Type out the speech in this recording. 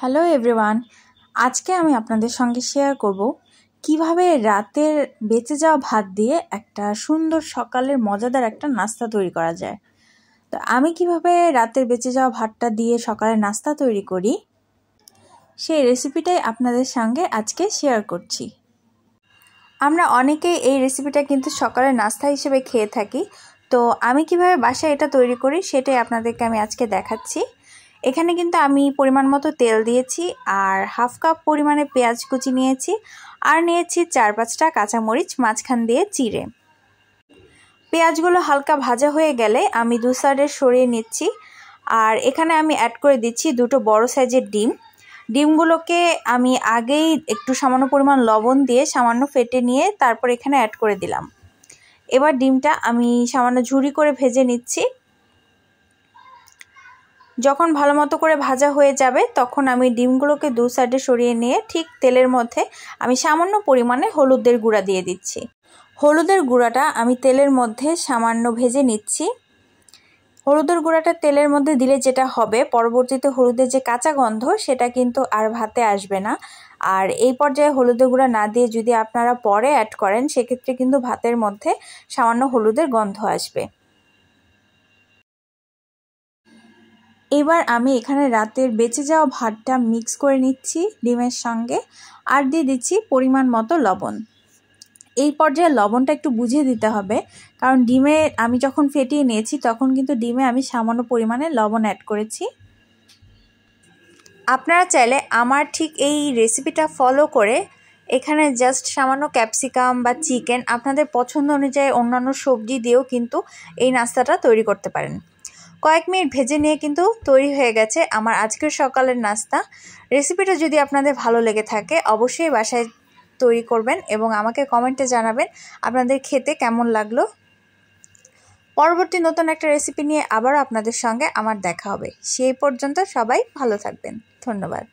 hello everyone আজকে আমি আপনাদের সঙ্গে শেয়ার করব কিভাবে রাতের বেঁচে যাওয়া ভাত দিয়ে একটা সুন্দর সকালের মজাদার একটা নাস্তা তৈরি করা যায় তো আমি কিভাবে রাতের বেঁচে যাওয়া ভাতটা দিয়ে সকালের নাস্তা তৈরি করি সেই রেসিপিটাই আপনাদের সঙ্গে আজকে শেয়ার করছি আমরা অনেকেই এই রেসিপিটা কিন্তু সকালের নাস্তা হিসেবে খেয়ে থাকি তো আমি কিভাবে বাসায় এটা তৈরি করি সেটাই আপনাদেরকে আমি আজকে দেখাচ্ছি এখানে কিন্তু আমি পরিমাণ মতো তেল দিয়েছি আর হাফ কাপ পরিমাণে পেঁয়াজ কুচি নিয়েছি আর নিয়েছি চার পাঁচটা কাঁচামরিচ মাঝখান দিয়ে চিড়ে পেঁয়াজগুলো হালকা ভাজা হয়ে গেলে আমি দু সাইডে সরিয়ে নিচ্ছি আর এখানে আমি অ্যাড করে দিচ্ছি দুটো বড় সাইজের ডিম ডিমগুলোকে আমি আগেই একটু সামান্য পরিমাণ লবণ দিয়ে সামান্য ফেটে নিয়ে তারপর এখানে অ্যাড করে দিলাম এবার ডিমটা আমি সামান্য ঝুড়ি করে ভেজে নিচ্ছি যখন ভালো মতো করে ভাজা হয়ে যাবে তখন আমি ডিমগুলোকে দু সাইডে সরিয়ে নিয়ে ঠিক তেলের মধ্যে আমি সামান্য পরিমাণে হলুদের গুঁড়া দিয়ে দিচ্ছি হলুদের গুঁড়াটা আমি তেলের মধ্যে সামান্য ভেজে নিচ্ছি হলুদের গুঁড়াটা তেলের মধ্যে দিলে যেটা হবে পরবর্তীতে হলুদের যে কাঁচা গন্ধ সেটা কিন্তু আর ভাতে আসবে না আর এই পর্যায়ে হলুদের গুঁড়া না দিয়ে যদি আপনারা পরে অ্যাড করেন সেক্ষেত্রে কিন্তু ভাতের মধ্যে সামান্য হলুদের গন্ধ আসবে এবার আমি এখানে রাতের বেঁচে যাওয়া ভাতটা মিক্স করে নিচ্ছি ডিমের সঙ্গে আর দিয়ে দিচ্ছি পরিমাণ মতো লবণ এই পর্যায়ে লবণটা একটু বুঝিয়ে দিতে হবে কারণ ডিমে আমি যখন ফেটিয়ে নিয়েছি তখন কিন্তু ডিমে আমি সামান্য পরিমাণে লবণ অ্যাড করেছি আপনারা চাইলে আমার ঠিক এই রেসিপিটা ফলো করে এখানে জাস্ট সামান্য ক্যাপসিকাম বা চিকেন আপনাদের পছন্দ অনুযায়ী অন্যান্য সবজি দিয়েও কিন্তু এই নাস্তাটা তৈরি করতে পারেন কয়েক মিনিট ভেজে নিয়ে কিন্তু তৈরি হয়ে গেছে আমার আজকের সকালের নাস্তা রেসিপিটা যদি আপনাদের ভালো লেগে থাকে অবশ্যই বাসায় তৈরি করবেন এবং আমাকে কমেন্টে জানাবেন আপনাদের খেতে কেমন লাগলো পরবর্তী নতুন একটা রেসিপি নিয়ে আবার আপনাদের সঙ্গে আমার দেখা হবে সেই পর্যন্ত সবাই ভালো থাকবেন ধন্যবাদ